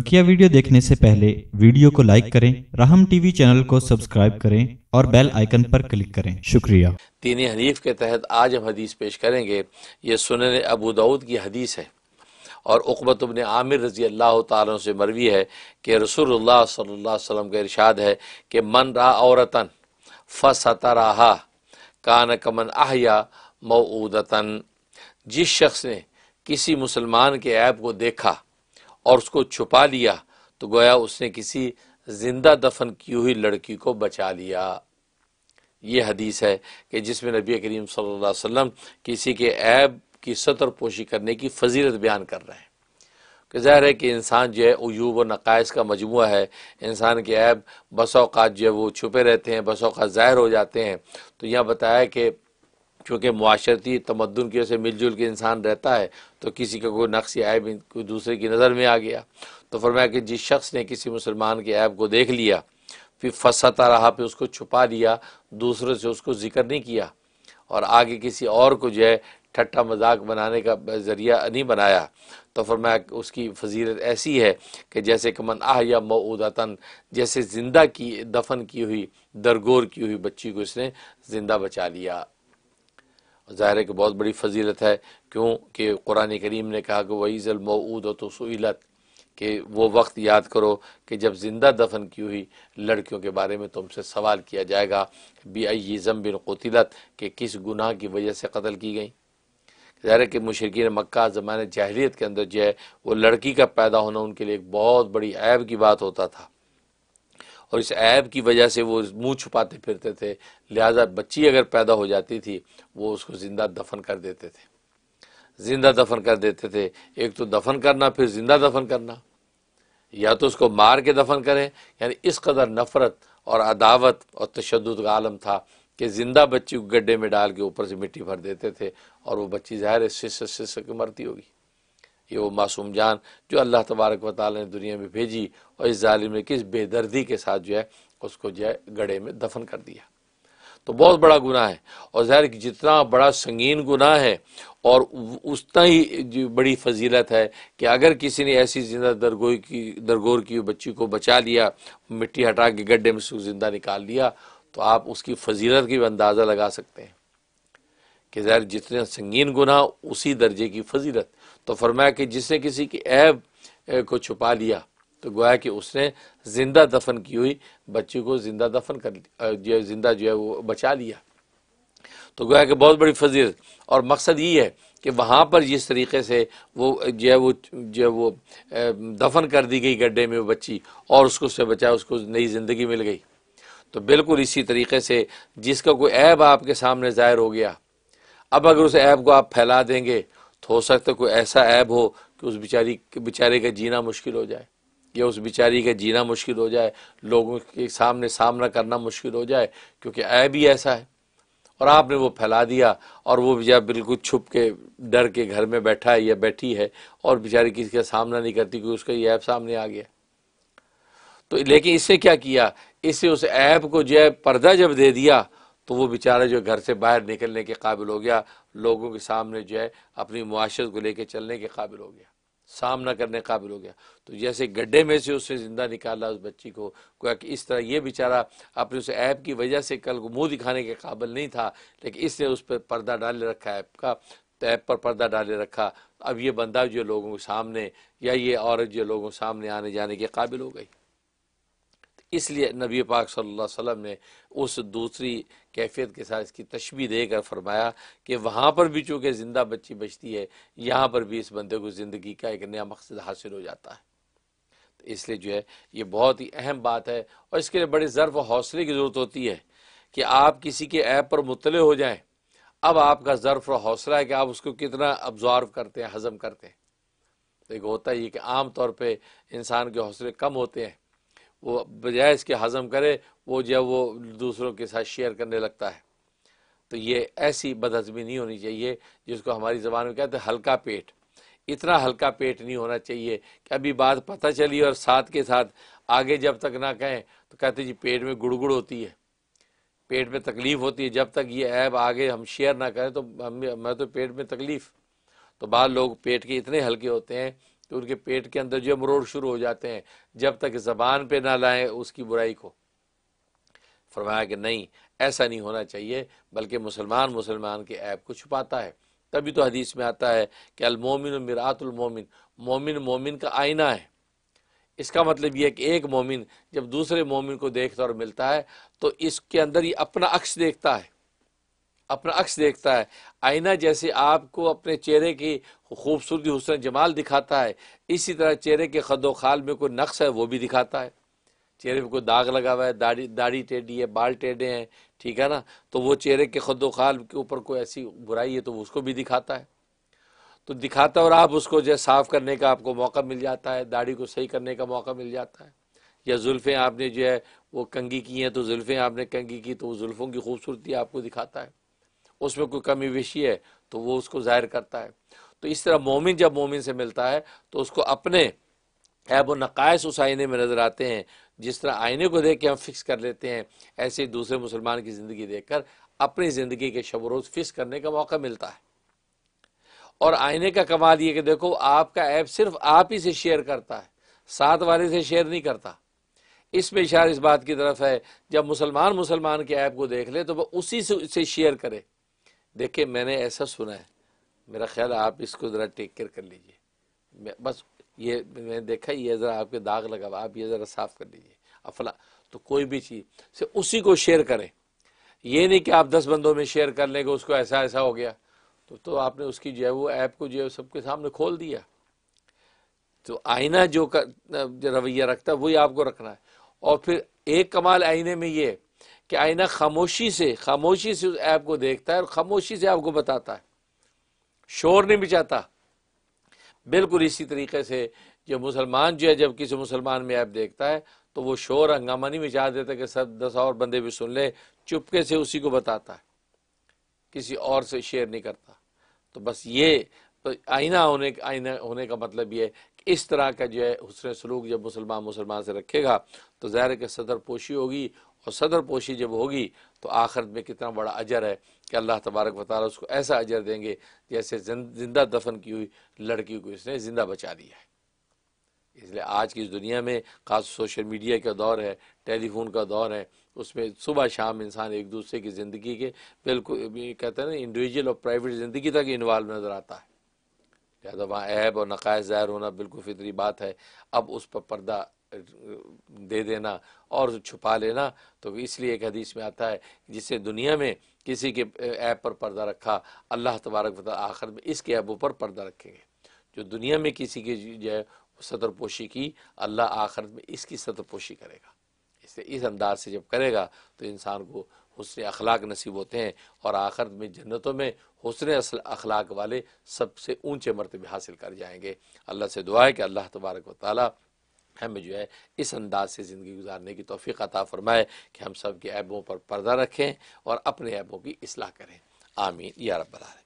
बकिया वीडियो देखने से पहले वीडियो को लाइक करें राहम टीवी चैनल को सब्सक्राइब करें और बेल आइकन पर क्लिक करें शुक्रिया तीन हनीफ के तहत आज हम हदीस पेश करेंगे ये सुनन अबू दाऊद की हदीस है और उकबत ने आमिर रजी अल्लाह तारों से मरवी है कि रसूल सल्लल्लाहु का इरशाद है कि मन रहा औरतन फसत रहा कान कमन आहया मऊदतन जिस शख्स ने किसी मुसलमान के ऐप को देखा और उसको छुपा लिया तो गोया उसने किसी जिंदा दफन की हुई लड़की को बचा लिया ये हदीस है कि जिसमें नबी करीम सल्लल्लाहु अलैहि वसल्लम किसी के ऐब की सतर पोशी करने की फजीलत बयान कर रहे हैं कि ज़ाहिर है कि इंसान जो है अयूब और नकायस का मजमू है इंसान के ऐब बस जो है वो छुपे रहते हैं बस अवत ज़ाहिर हो जाते हैं तो यह बताया कि चूँकि माशरती तमदन की वजह से मिलजुल के इंसान रहता है तो किसी का कोई नक्श ऐब कोई दूसरे की नज़र में आ गया तो फरमाया कि जिस शख्स ने किसी मुसलमान के ऐब को देख लिया फिर फंसाता रहा फिर उसको छुपा लिया दूसरों से उसको जिक्र नहीं किया और आगे किसी और को जो है ठट्ठा मजाक बनाने का ज़रिया नहीं बनाया तो फरमाया उसकी फजीलत ऐसी है कि जैसे कमन आह या मऊदातन जैसे ज़िंदा की दफन की हुई दरगोर की हुई बच्ची को इसने ज़िंदा बचा लिया ज़ाहिर है कि बहुत बड़ी फजीलत है क्योंकि कुरान करीम ने कहा कि वही ज़लमऊद हो तो सूलत कि वो वक्त याद करो कि जब ज़िंदा दफन की हुई लड़कियों के बारे में तुमसे सवाल किया जाएगा बी आई ज़म बिन कतिलत के किस गुनाह की वजह से कत्ल की गई ज़ाहिर है कि मशरकिन मक्का जमाने जहलीत के अंदर जो है वो लड़की का पैदा होना उनके लिए एक बहुत बड़ी ऐब की बात होता था और इस ऐब की वजह से वो मुंह छुपाते फिरते थे लिहाजा बच्ची अगर पैदा हो जाती थी वो उसको ज़िंदा दफन कर देते थे ज़िंदा दफन कर देते थे एक तो दफन करना फिर ज़िंदा दफन करना या तो उसको मार के दफन करें यानी इस कदर नफ़रत और अदावत और तशद का आलम था कि ज़िंदा बच्ची को गड्ढे में डाल के ऊपर से मिट्टी भर देते थे और वो बच्ची ज़ाहिर है शिष्य की मरती होगी कि वो मासूम जान जो अल्लाह तबारक व ने दुनिया में भेजी और इस जालिम ने किस बेदर्दी के साथ जो है उसको जो है गड़े में दफन कर दिया तो बहुत बड़ा गुनाह है और ज़ाहिर जितना बड़ा संगीन गुनाह है और उतना ही बड़ी फजीलत है कि अगर किसी ने ऐसी जिंदा दरगोई की दरगोर की बच्ची को बचा लिया मिट्टी हटा के गड्ढे में से जिंदा निकाल लिया तो आप उसकी फजीलत की भी अंदाज़ा लगा सकते हैं कि जहर जितने संगीन गुना उसी दर्जे की फजीलत तो फरमाया कि जिसने किसी की ऐब को छुपा लिया तो गोया कि उसने ज़िंदा दफन की हुई बच्ची को ज़िंदा दफन कर जो ज़िंदा जो है वो बचा लिया तो गोया कि बहुत बड़ी फजीलत और मकसद ये है कि वहाँ पर जिस तरीके से वो जो है वो जो है वो दफन कर दी गई गड्ढे में वो बच्ची और उसको उससे बचाया उसको नई ज़िंदगी मिल गई तो बिल्कुल इसी तरीके से जिसका कोई ऐब आपके सामने ज़ाहिर हो गया अब अगर उस ऐप को आप फैला देंगे तो हो सकता है कोई ऐसा ऐप हो कि उस बेचारी बेचारे का जीना मुश्किल हो जाए या उस बेचारी का जीना मुश्किल हो जाए लोगों के सामने सामना करना मुश्किल हो जाए क्योंकि ऐप ही ऐसा है और आपने वो फैला दिया और वो बेचारा बिल्कुल छुप के डर के घर में बैठा है या बैठी है और बेचारी किसी का सामना नहीं करती क्योंकि उसका ये ऐप सामने आ गया तो लेकिन इससे क्या किया इससे उस ऐप को जो है पर्दा जब दे दिया तो वो बेचारा जो घर से बाहर निकलने के काबिल हो गया लोगों के सामने जो है अपनी मुआशत को लेकर चलने के काबिल हो गया सामना करने काबिल हो गया तो जैसे गड्ढे में से उसने ज़िंदा निकाला उस बच्ची को क्या कि इस तरह ये बेचारा अपने उस ऐप की वजह से कल को मुँह दिखाने के काबिल नहीं था लेकिन इसने उस पर पर्दा डाले रखा ऐप का तो ऐप पर पर्दा डाले रखा अब ये बंदा जो लोगों के सामने या ये औरत जो लोगों के सामने आने जाने के काबिल हो गई इसलिए नबी पाक सल्लल्लाहु अलैहि वसल्लम ने उस दूसरी कैफियत के साथ इसकी तशबी देकर फरमाया कि वहाँ पर भी चूँकि ज़िंदा बच्ची बचती है यहाँ पर भी इस बंदे को ज़िंदगी का एक नया मकसद हासिल हो जाता है तो इसलिए जो है ये बहुत ही अहम बात है और इसके लिए बड़े ज़र्फ हौसले की ज़रूरत होती है कि आप किसी के ऐप पर मुतले हो जाएँ अब आपका ज़र्फ और हौसला है कि आप उसको कितना अब्जॉर्व करते हैं हज़म करते हैं तो एक होता ही है कि आम तौर पर इंसान के हौसले कम होते हैं वो बजाय इसके हज़म करे वो जब वो दूसरों के साथ शेयर करने लगता है तो ये ऐसी बदहजमी नहीं होनी चाहिए जिसको हमारी ज़बान में कहते हैं हल्का पेट इतना हल्का पेट नहीं होना चाहिए कि अभी बात पता चली और साथ के साथ आगे जब तक ना कहें तो कहते जी पेट में गुड़गुड़ होती है पेट में तकलीफ़ होती है जब तक ये ऐब आगे हम शेयर ना करें तो हम मैं तो पेट में तकलीफ़ तो बाद लोग पेट के इतने हल्के होते हैं तो उनके पेट के अंदर जो मरोड़ शुरू हो जाते हैं जब तक जबान पे ना लाएं उसकी बुराई को फरमाया कि नहीं ऐसा नहीं होना चाहिए बल्कि मुसलमान मुसलमान के ऐप को छुपाता है तभी तो हदीस में आता है कि अलमोमिन मिरातुलमोमिन मोमिन मोमिन का आईना है इसका मतलब यह है कि एक मोमिन जब दूसरे मोमिन को देखता और मिलता है तो इसके अंदर ये अपना अक्स देखता है अपना अक्स देखता है आईना जैसे आपको अपने चेहरे की खूबसूरती हुसन जमाल दिखाता है इसी तरह चेहरे के खदो खाल में कोई नक्श है वो भी दिखाता है चेहरे में कोई दाग लगा हुआ है दाढ़ी दाढ़ी टेढ़ी है बाल टेढ़े हैं ठीक है ना तो वो चेहरे के खदो खाल के ऊपर कोई ऐसी बुराई है तो उसको भी दिखाता है तो दिखाता है और आप उसको जो साफ़ करने का आपको मौका मिल जाता है दाढ़ी को सही करने का मौका मिल जाता है या जुल्फ़ें आपने जो है वो कंगी की हैं तो जुल्फ़ें आपने कंगी की तो वो जुल्फ़ों की खूबसूरती आपको दिखाता है उसमें कोई कमी विशी है तो वो उसको जाहिर करता है तो इस तरह मोमिन जब मोमिन से मिलता है तो उसको अपने ऐब व नकायस उस आईने में नज़र आते हैं जिस तरह आईने को देख के हम फिक्स कर लेते हैं ऐसे ही दूसरे मुसलमान की ज़िंदगी देख कर अपनी ज़िंदगी के शब रोज़ फिक्स करने का मौका मिलता है और आईने का कमाल ये कि देखो आपका ऐप सिर्फ आप ही से शेयर करता है साथ वाले से शेयर नहीं करता इसमें इशार इस बात की तरफ है जब मुसलमान मुसलमान के ऐप को देख ले तो वह उसी से शेयर करे देखिए मैंने ऐसा सुना है मेरा ख्याल आप इसको ज़रा टेक केयर कर लीजिए बस ये मैंने देखा ये ज़रा आपके दाग लगा हुआ आप ये ज़रा साफ़ कर लीजिए अफला तो कोई भी चीज़ से उसी को शेयर करें ये नहीं कि आप दस बंदों में शेयर कर लेंगे उसको ऐसा ऐसा हो गया तो तो आपने उसकी जो है वो ऐप को जो है सबके सामने खोल दिया तो आईना जो, जो रवैया रखता है वही आपको रखना है और फिर एक कमाल आईने में ये कि आईना खामोशी से खामोशी से उस ऐप को देखता है और खामोशी से आपको बताता है शोर नहीं बिचाता बिल्कुल इसी तरीके से जो मुसलमान जो है जब किसी मुसलमान में ऐप देखता है तो वो शोर हंगामा नहीं बिचा देता कि सब दस और बंदे भी सुन ले चुपके से उसी को बताता है किसी और से शेयर नहीं करता तो बस ये तो आईना होने आईना होने का मतलब ये कि इस तरह का जो है हसन सलूक जब मुसलमान मुसलमान से रखेगा तो ज़ाहिर के सदर पोशी होगी और सदर पोशी जब होगी तो आखिरत में कितना बड़ा अजर है कि अल्लाह तबारक वाली उसको ऐसा अजर देंगे जैसे जिंदा दफन की हुई लड़की को इसने ज़िंदा बचा दिया है इसलिए आज की इस दुनिया में खास सोशल मीडिया का दौर है टेलीफोन का दौर है उसमें सुबह शाम इंसान एक दूसरे की ज़िंदगी के बिल्कुल कहते हैं ना इंडिविजुअल और प्राइवेट ज़िंदगी तक इन्वॉल्व नज़र आता है लिहाजा वहाँ ऐब और नकाय ज़ाहिर होना बिल्कुल फितरी बात है अब उस पर पर्दा दे देना और छुपा लेना तो इसलिए एक हदीस में आता है जिसे दुनिया में किसी के ऐप पर पर्दा रखा अल्लाह तबारक आखिर में इसके ऐबों पर पर्दा रखेंगे जो दुनिया में किसी की जो है सतरपोशी की अल्लाह आखिर में इसकी सतरपोशी करेगा इसलिए इस अंदाज से जब करेगा तो इंसान को हसन अखलाक नसीब होते हैं और आखिर में जन्नतों में हसन अखलाक वाले सबसे ऊँचे मरतबे हासिल कर जाएंगे अल्लाह से दुआ है कि अल्लाह तबारक वाली हमें जो है इस अंदाज से ज़िंदगी गुजारने की तोफ़ी अता फ़रमाए कि हम सब के ऐबों पर पर्दा रखें और अपने ऐबों की असलाह करें आमीन या रब्बाल